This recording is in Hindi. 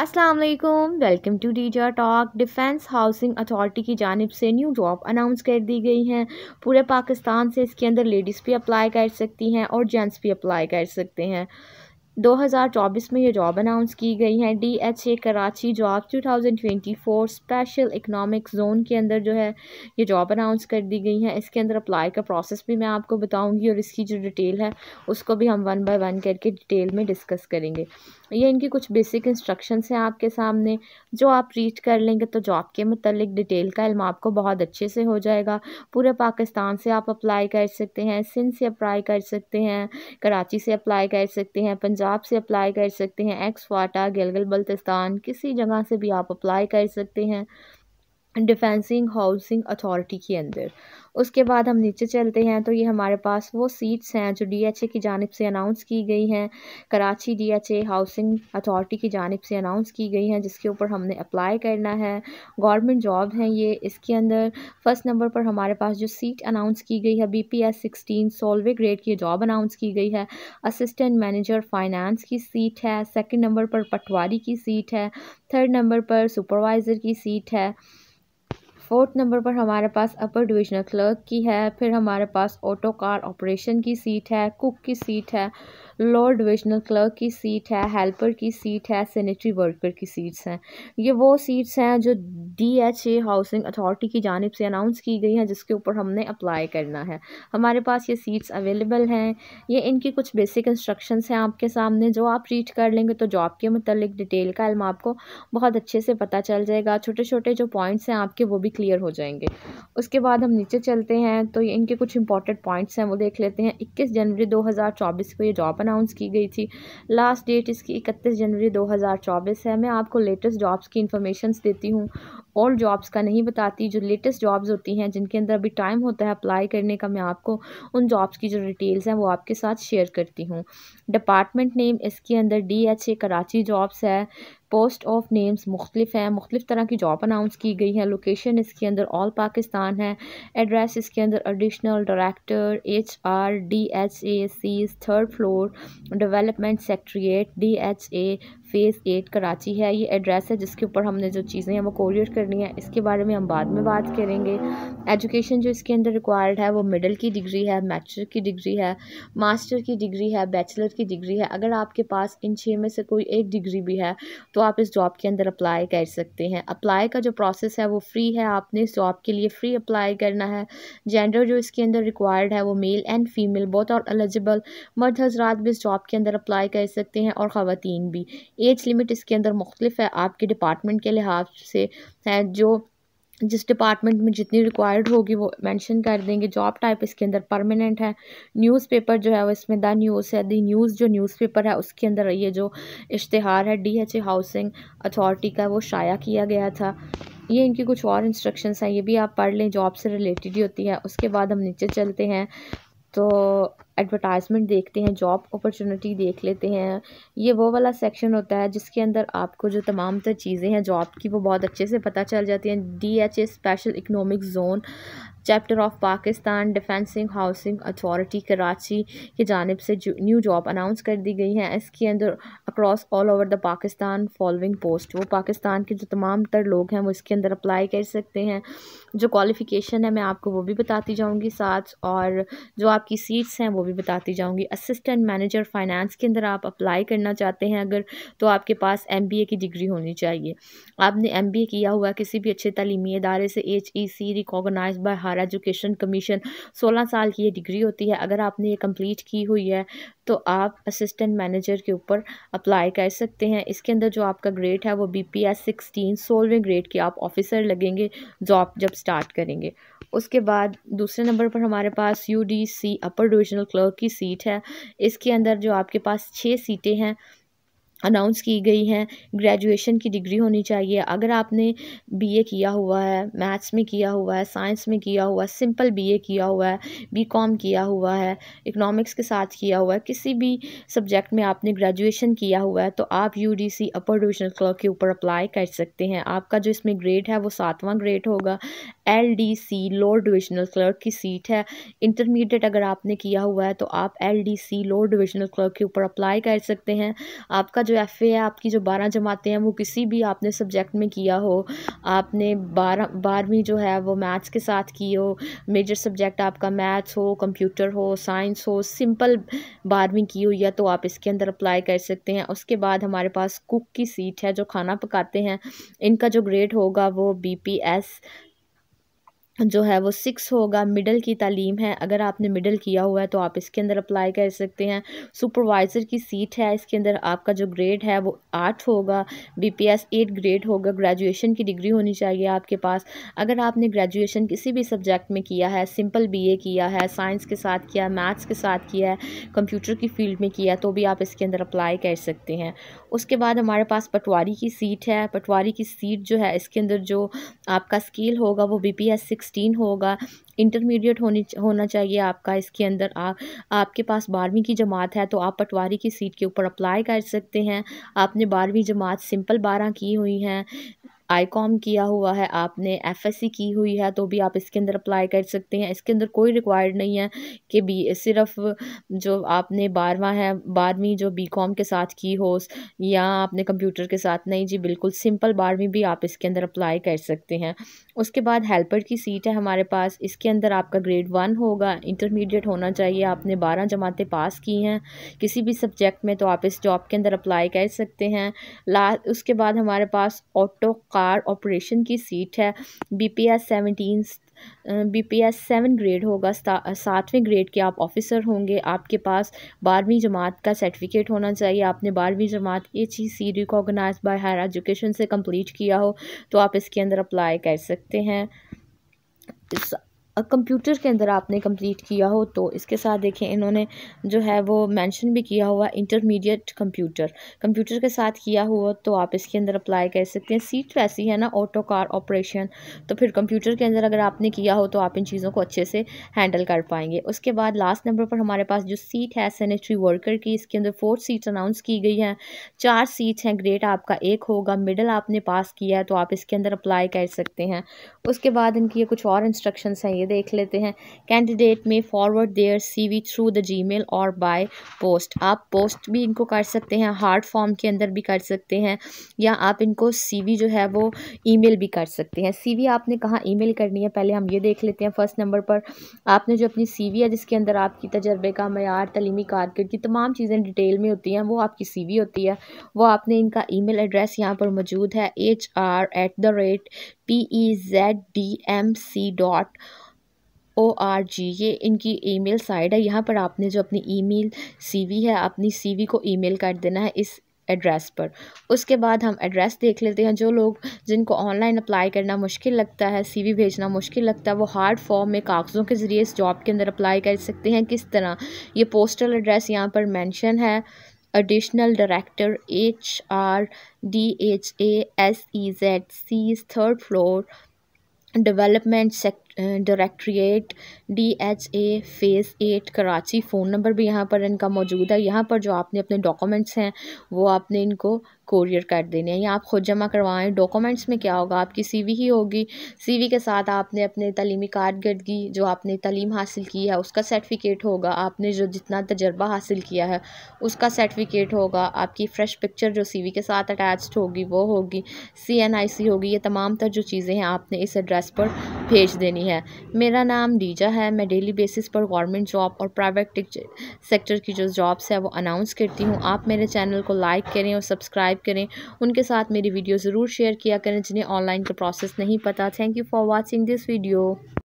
अस्सलाम वालेकुम वेलकम टू डीजा टॉक डिफेंस हाउसिंग अथॉरिटी की जानब से न्यू जॉब अनाउंस कर दी गई हैं पूरे पाकिस्तान से इसके अंदर लेडीज़ भी अप्लाई कर सकती हैं और जेंट्स भी अप्लाई कर सकते हैं 2024 में ये जॉब अनाउंस की गई हैं D H A Karachi job 2024 special economic zone के अंदर जो है ये जॉब अनाउंस कर दी गई हैं इसके अंदर अप्लाई का प्रोसेस भी मैं आपको बताऊंगी और इसकी जो डिटेल है उसको भी हम वन बाय वन करके डिटेल में डिस्कस करेंगे ये इनकी कुछ बेसिक इंस्ट्रक्शंस हैं आपके सामने जो आप रीच कर लेंगे तो जॉब के मतलब डिटेल का इल्म आपको बहुत अच्छे से हो जाएगा पूरे पाकिस्तान से आप अप्लाई कर सकते हैं सिंध से अप्लाई कर सकते हैं कराची से अप्लाई कर सकते हैं पंजाब से अप्लाई कर सकते हैं एक्स फाटा गिलगिल बल्तिस्तान किसी जगह से भी आप अप्लाई कर सकते हैं डिफेंसिंग हाउसिंग अथॉरिटी के अंदर उसके बाद हम नीचे चलते हैं तो ये हमारे पास वो सीट्स हैं जो डीएचए की जानब से अनाउंस की गई हैं कराची डीएचए हाउसिंग अथॉरिटी की जानब से अनाउंस की गई हैं जिसके ऊपर हमने अप्लाई करना है गवर्नमेंट जॉब हैं ये इसके अंदर फर्स्ट नंबर पर हमारे पास जो सीट अनाउंस की गई है बी पी एस सिक्सटीन सोलवे ग्रेड की जॉब अनाउंस की गई है असिस्टेंट मैनेजर फाइनेंस की सीट है सेकेंड नंबर पर पटवारी की सीट है थर्ड नंबर पर सुपरवाइज़र की सीट है फोर्थ नंबर पर हमारे पास अपर डिविजनल क्लर्क की है फिर हमारे पास ऑटो कार ऑपरेशन की सीट है कुक की सीट है लोअर डिविजनल क्लर्क की सीट है हेल्पर की सीट है सैनिटरी वर्कर की सीट्स हैं ये वो सीट्स हैं जो D H A housing authority की जानब से अनाउंस की गई हैं जिसके ऊपर हमने अप्लाई करना है हमारे पास ये सीट्स अवेलेबल हैं ये इनकी कुछ बेसिक इंस्ट्रक्शन हैं आपके सामने जो आप रीड कर लेंगे तो जॉब के मतलब डिटेल का इलम आपको बहुत अच्छे से पता चल जाएगा छोटे छोटे जो पॉइंट्स हैं आपके वो भी क्लियर हो जाएंगे उसके बाद हम नीचे चलते हैं तो ये इनके कुछ इंपॉर्टेंट पॉइंट्स हैं वो देख लेते हैं इक्कीस जनवरी दो को ये जॉब अनाउंस की गई थी लास्ट डेट इसकी इकतीस जनवरी 2024 है मैं आपको लेटेस्ट जॉब्स की इन्फॉर्मेशन देती हूँ ओल्ड जॉब्स का नहीं बताती जो लेटेस्ट जॉब्स होती हैं जिनके अंदर अभी टाइम होता है अप्लाई करने का मैं आपको उन जॉब्स की जो डिटेल्स हैं वो आपके साथ शेयर करती हूँ डिपार्टमेंट नेम इसके अंदर D H A Karachi jobs है पोस्ट ऑफ नेम्स मुख्तलिफ हैं मुख्तलिफ तरह की जॉब अनाउंस की गई है लोकेशन इसके अंदर ऑल पाकिस्तान है एड्रेस इसके अंदर additional director H R D H A C third floor development secretariat D H A phase eight Karachi है ये एड्रेस है जिसके ऊपर हमने जो चीज़ें हैं वो कोरियर करनी है इसके बारे में हम बाद में बात करेंगे एजुकेशन जो इसके अंदर रिक्वायर्ड है वो मिडल की डिग्री है मैचर की डिग्री है मास्टर की डिग्री है बैचलर की डिग्री है अगर आपके पास इन छः में से कोई एक डिग्री भी है तो आप इस जॉब के अंदर अप्लाई कर सकते हैं अप्लाई का जो प्रोसेस है वो फ्री है आपने इस जॉब के लिए फ्री अप्लाई करना है जेंडर जो इसके अंदर रिक्वायर्ड है वो मेल एंड फीमेल बहुत और एलिजिबल मर्द हजरात भी इस जॉब के अंदर अप्लाई कर सकते हैं और ख़वान भी एज लिमिट इसके अंदर मुख्तलिफ है आपके डिपार्टमेंट के लिहाज से है जो जिस डिपार्टमेंट में जितनी रिक्वायर्ड होगी वो मेंशन कर देंगे जॉब टाइप इसके अंदर परमानेंट है न्यूज़पेपर जो है वो इसमें द न्यूज़ है दी न्यूज़ जो न्यूज़पेपर है उसके अंदर ये जो इश्तहार है D H A housing authority का वो शाया किया गया था ये इनकी कुछ और इंस्ट्रक्शंस हैं ये भी आप पढ़ लें जॉब से रिलेटेड ही होती है उसके बाद हम नीचे चलते हैं तो एडवर्टाइज़मेंट देखते हैं जॉब अपॉर्चुनिटी देख लेते हैं ये वो वाला सेक्शन होता है जिसके अंदर आपको जो तमाम तर चीज़ें हैं जॉब की वो बहुत अच्छे से पता चल जाती हैं D H A special economic zone chapter of Pakistan defence housing authority Karachi की जानब से न्यू जॉब अनाउंस कर दी गई हैं इसके अंदर across all over the Pakistan following post वो पाकिस्तान के जो तमाम तर लोग हैं वो इसके अंदर अप्लाई कर सकते हैं जो क्वालिफ़िकेशन है मैं आपको वो भी बताती जाऊँगी साथ और जो आपकी सीट्स हैं वो वो भी बताती जाऊंगी असिस्टेंट मैनेजर फाइनेंस के अंदर आप अप्लाई करना चाहते हैं अगर तो आपके पास एम की डिग्री होनी चाहिए आपने एम किया हुआ किसी भी अच्छे तलीमी इदारे से H E C recognise by higher education commission सोलह साल की ये डिग्री होती है अगर आपने ये कम्प्लीट की हुई है तो आप असिस्टेंट मैनेजर के ऊपर अप्लाई कर सकते हैं इसके अंदर जो आपका ग्रेड है वो बी पी एस सिक्सटीन सोलहवें ग्रेड की आप ऑफिसर लगेंगे जॉब जब स्टार्ट करेंगे उसके बाद दूसरे नंबर पर हमारे पास U D C upper divisional clerk की सीट है इसके अंदर जो आपके पास छः सीटें हैं अनाउंस की गई हैं ग्रेजुएशन की डिग्री होनी चाहिए अगर आपने बीए किया हुआ है मैथ्स में किया हुआ है साइंस में किया हुआ है सिंपल बीए किया हुआ है बीकॉम किया हुआ है इकोनॉमिक्स के साथ किया हुआ है किसी भी सब्जेक्ट में आपने ग्रेजुएशन किया हुआ है तो आप यूडीसी अपर डिविजनल क्लर्क के ऊपर अप्लाई कर सकते हैं आपका जो इसमें ग्रेड है वो सातवां ग्रेड होगा L D C lower divisional clerk की सीट है इंटरमीडिएट अगर आपने किया हुआ है तो आप L D C lower divisional clerk के ऊपर अप्लाई कर सकते हैं आपका जो जो एफ़ ए है आपकी जो बारह जमाते हैं वो किसी भी आपने सब्जेक्ट में किया हो आपने बारह बारहवीं जो है वो मैथ्स के साथ की हो मेजर सब्जेक्ट आपका मैथ्स हो कंप्यूटर हो साइंस हो सिंपल बारहवीं की हुई है तो आप इसके अंदर अप्लाई कर सकते हैं उसके बाद हमारे पास कुक की सीट है जो खाना पकाते हैं इनका जो ग्रेड होगा वो बी पी एस जो है वो सिक्स होगा मिडल की तालीम है अगर आपने मिडल किया हुआ है तो आप इसके अंदर अप्लाई कर सकते हैं सुपरवाइज़र की सीट है इसके अंदर आपका जो ग्रेड है वो आठ होगा बीपीएस एट ग्रेड होगा ग्रेजुएशन की डिग्री होनी चाहिए आपके पास अगर आपने ग्रेजुएशन किसी भी सब्जेक्ट में किया है सिंपल बीए किया है साइंस के साथ किया है मैथ्स के साथ किया है कंप्यूटर की फील्ड में किया तो भी आप इसके अंदर अप्लाई कर सकते हैं उसके बाद हमारे पास पटवारी की सीट है पटवारी की सीट जो है इसके अंदर जो आपका स्केल होगा वो B P S six sixteen होगा इंटरमीडिएट होनी होना चाहिए आपका इसके अंदर आप आपके पास बारहवीं की जमात है तो आप पटवारी की सीट के ऊपर अप्लाई कर सकते हैं आपने बारहवीं जमात सिंपल बारह की हुई हैं आई कॉम किया हुआ है आपने एफ एस सी की हुई है तो भी आप इसके अंदर अप्लाई कर सकते हैं इसके अंदर कोई रिक्वायर्ड नहीं है कि बी सिर्फ जो आपने बारहवा है बारहवीं जो बी कॉम के साथ की हो या आपने कंप्यूटर के साथ नहीं जी बिल्कुल सिंपल बारहवीं भी आप इसके अंदर अप्लाई कर सकते हैं उसके बाद हेल्पर की सीट है हमारे पास इसके अंदर आपका ग्रेड वन होगा इंटरमीडिएट होना चाहिए आपने बारह जमातें पास की हैं किसी भी सब्जेक्ट में तो आप इस जॉब के अंदर अप्लाई कर सकते हैं ला उसके बाद हमारे पास ऑटो का कार ऑपरेशन की सीट है B P S seventeen B P S seven grade होगा सातवें ग्रेड के आप ऑफिसर होंगे आपके पास बारहवीं जमात का सर्टिफिकेट होना चाहिए आपने बारहवीं जमात H E C recognise by higher education से कंप्लीट किया हो तो आप इसके अंदर अप्लाई कर सकते हैं कंप्यूटर के अंदर आपने कंप्लीट किया हो तो इसके साथ देखें इन्होंने जो है वो मेंशन भी किया हुआ इंटरमीडिएट कंप्यूटर कंप्यूटर के साथ किया हुआ तो आप इसके अंदर अप्लाई कर सकते हैं सीट वैसी तो है ना ऑटो कार ऑपरेशन तो फिर कंप्यूटर के अंदर अगर आपने किया हो तो आप इन चीज़ों को अच्छे से हैंडल कर पाएंगे उसके बाद लास्ट नंबर पर हमारे पास जो सीट है सैनिटरी वर्कर की इसके अंदर फोर सीट अनाउंस की गई हैं चार सीट्स हैं ग्रेड आपका एक होगा मिडल आपने पास किया है तो आप इसके अंदर अप्लाई कर सकते हैं उसके बाद इनकी ये कुछ और इंस्ट्रक्शन हैं आइए देख लेते हैं कैंडिडेट में forward their CV through the Gmail और बाय पोस्ट आप पोस्ट भी इनको कर सकते हैं हार्ड फॉर्म के अंदर भी कर सकते हैं या आप इनको सीवी जो है वो ईमेल भी कर सकते हैं सीवी आपने कहाँ ईमेल करनी है पहले हम ये देख लेते हैं फ़र्स्ट नंबर पर आपने जो अपनी वी है जिसके अंदर आपकी तजर्बे का मैार तलीमी कारकर्दगी तमाम चीज़ें डिटेल में होती हैं वो आपकी वी होती है वो आपने इनका मेल एड्रेस यहाँ पर मौजूद है H R at the rate P E Z D M C dot O R G ये इनकी ईमेल साइट है यहाँ पर आपने जो अपनी ईमेल सीवी है अपनी सीवी को ईमेल कर देना है इस एड्रेस पर उसके बाद हम एड्रेस देख लेते हैं जो लोग जिनको ऑनलाइन अप्लाई करना मुश्किल लगता है सीवी भेजना मुश्किल लगता है वो हार्ड फॉर्म में कागज़ों के ज़रिए इस जॉब के अंदर अप्लाई कर सकते हैं किस तरह ये पोस्टल एड्रेस यहाँ पर मैंशन है additional director H R D H A S E Z C third floor development sector directorate D H A phase eight Karachi phone number भी यहाँ पर इनका मौजूद है यहाँ पर जो आपने अपने डॉक्यूमेंट्स हैं वो आपने इनको कोरियर कर देने हैं या आप ख़ुद जमा करवाएं डॉक्यूमेंट्स में क्या होगा आपकी सीवी ही होगी सीवी के साथ आपने अपने तलीमी कारदगी जो आपने तलीम हासिल की है उसका सर्टिफिकेट होगा आपने जो जितना तजर्बा हासिल किया है उसका सर्टिफिकेट होगा आपकी फ़्रेश पिक्चर जो वी के साथ अटैच होगी वो होगी सी एन आई सी होगी ये तमाम तर जो चीज़ें हैं आपने इस एड्रेस पर भेज देनी है मेरा नाम डीजा है मैं डेली बेसिस पर गवर्नमेंट जॉब और प्राइवेट सेक्टर की जो जॉब्स है वो अनाउंस करती हूँ आप मेरे चैनल को लाइक करें और सब्सक्राइब करें उनके साथ मेरी वीडियो ज़रूर शेयर किया करें जिन्हें ऑनलाइन का प्रोसेस नहीं पता thank you for watching this video